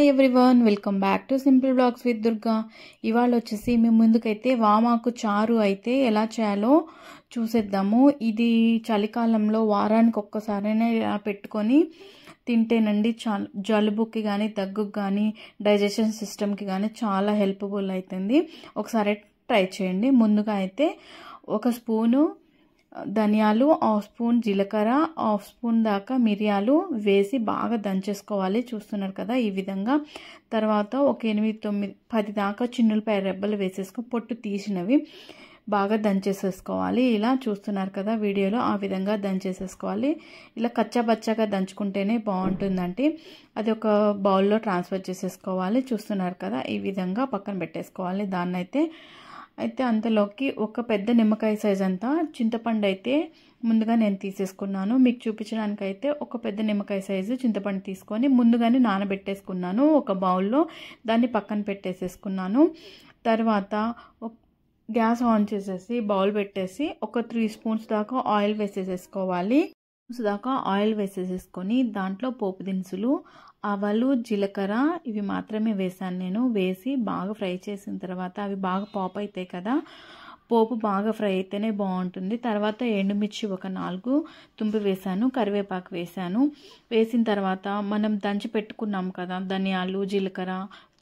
hi everyone welcome back to simple blogs with Durga ఇవాళ వచ్చేసి మేము ముందుకైతే వామాకు చారు అయితే ఎలా చేయాలో చూసేద్దాము ఇది చలికాలంలో వారానికి ఒక్కసారైనా పెట్టుకొని తింటేనండి చా జలుబుకి కానీ దగ్గుకి కానీ డైజెషన్ సిస్టమ్కి కానీ చాలా హెల్ప్ఫుల్ అవుతుంది ఒకసారి ట్రై చేయండి ముందుగా అయితే ఒక స్పూను ధనియాలు హాఫ్ స్పూన్ జీలకర్ర హాఫ్ స్పూన్ దాకా మిరియాలు వేసి బాగా దంచేసుకోవాలి చూస్తున్నారు కదా ఈ విధంగా తర్వాత ఒక ఎనిమిది తొమ్మిది పది దాకా చిన్నులపై రెబ్బలు వేసేసుకో పొట్టు తీసినవి బాగా దంచేసేసుకోవాలి ఇలా చూస్తున్నారు కదా వీడియోలో ఆ విధంగా దంచేసేసుకోవాలి ఇలా కచ్చాబచ్చాగా దంచుకుంటేనే బాగుంటుందండి అది ఒక బౌల్లో ట్రాన్స్ఫర్ చేసేసుకోవాలి చూస్తున్నారు కదా ఈ విధంగా పక్కన పెట్టేసుకోవాలి దాన్నైతే అయితే అంతలోకి ఒక పెద్ద నిమ్మకాయ సైజ్ అంతా చింతపండు అయితే ముందుగా నేను తీసేసుకున్నాను మీకు చూపించడానికి అయితే ఒక పెద్ద నిమ్మకాయ సైజు చింతపండు తీసుకొని ముందుగానే నానబెట్టేసుకున్నాను ఒక బౌల్లో దాన్ని పక్కన పెట్టేసేసుకున్నాను తర్వాత గ్యాస్ ఆన్ చేసేసి బౌల్ పెట్టేసి ఒక త్రీ స్పూన్స్ దాకా ఆయిల్ వేసేసేసుకోవాలి దాకా ఆయిల్ వేసేసేసుకొని దాంట్లో పోపు దినుసులు ఆవాలు జీలకర్ర ఇవి మాత్రమే వేసాను నేను వేసి బాగా ఫ్రై చేసిన తర్వాత అవి బాగా పాప్ అవుతాయి కదా పోపు బాగా ఫ్రై అయితేనే బాగుంటుంది తర్వాత ఎండుమిర్చి ఒక నాలుగు తుంపి వేశాను కరివేపాకు వేశాను వేసిన తర్వాత మనం దంచి పెట్టుకున్నాం కదా ధనియాలు జీలకర్ర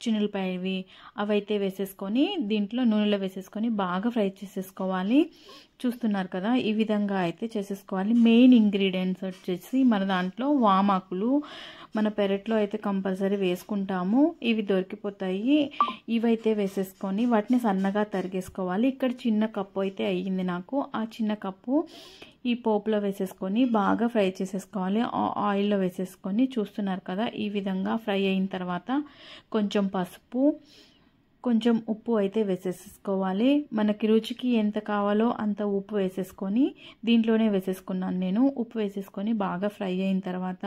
చినులపాయవి అవైతే వేసేసుకొని దీంట్లో నూనెలో వేసేసుకొని బాగా ఫ్రై చేసేసుకోవాలి చూస్తున్నారు కదా ఈ విధంగా అయితే చేసేసుకోవాలి మెయిన్ ఇంగ్రీడియంట్స్ వచ్చేసి మన దాంట్లో వామాకులు మన పెరట్లో అయితే కంపల్సరీ వేసుకుంటాము ఇవి దొరికిపోతాయి ఇవైతే వేసేసుకొని వాటిని సన్నగా తరిగేసుకోవాలి ఇక్కడ చిన్న కప్పు అయితే అయ్యింది నాకు ఆ చిన్న కప్పు ఈ పోపులో వేసేసుకొని బాగా ఫ్రై చేసేసుకోవాలి ఆయిల్లో వేసేసుకొని చూస్తున్నారు కదా ఈ విధంగా ఫ్రై అయిన తర్వాత కొంచెం పసుపు కొంచెం ఉప్పు అయితే వేసేసుకోవాలి మనకి రుచికి ఎంత కావాలో అంత ఉప్పు వేసేసుకొని దీంట్లోనే వేసేసుకున్నాను నేను ఉప్పు వేసేసుకొని బాగా ఫ్రై అయిన తర్వాత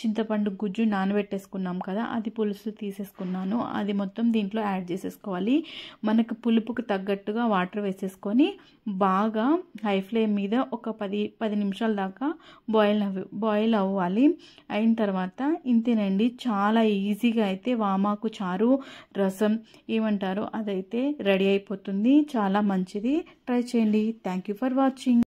చింతపండు గుజ్జు నానబెట్టేసుకున్నాం కదా అది పులుసు తీసేసుకున్నాను అది మొత్తం దీంట్లో యాడ్ చేసేసుకోవాలి మనకు పులుపుకు తగ్గట్టుగా వాటర్ వేసేసుకొని బాగా హై ఫ్లేమ్ మీద ఒక పది పది నిమిషాల దాకా బాయిల్ అవ్వ బాయిల్ అవ్వాలి అయిన తర్వాత ఇంతేనండి చాలా ఈజీగా అయితే వామాకు చారు రసం ఏమంటే ఏమంటారో అదైతే రెడీ అయిపోతుంది చాలా మంచిది ట్రై చేయండి థ్యాంక్ యూ ఫర్ వాచింగ్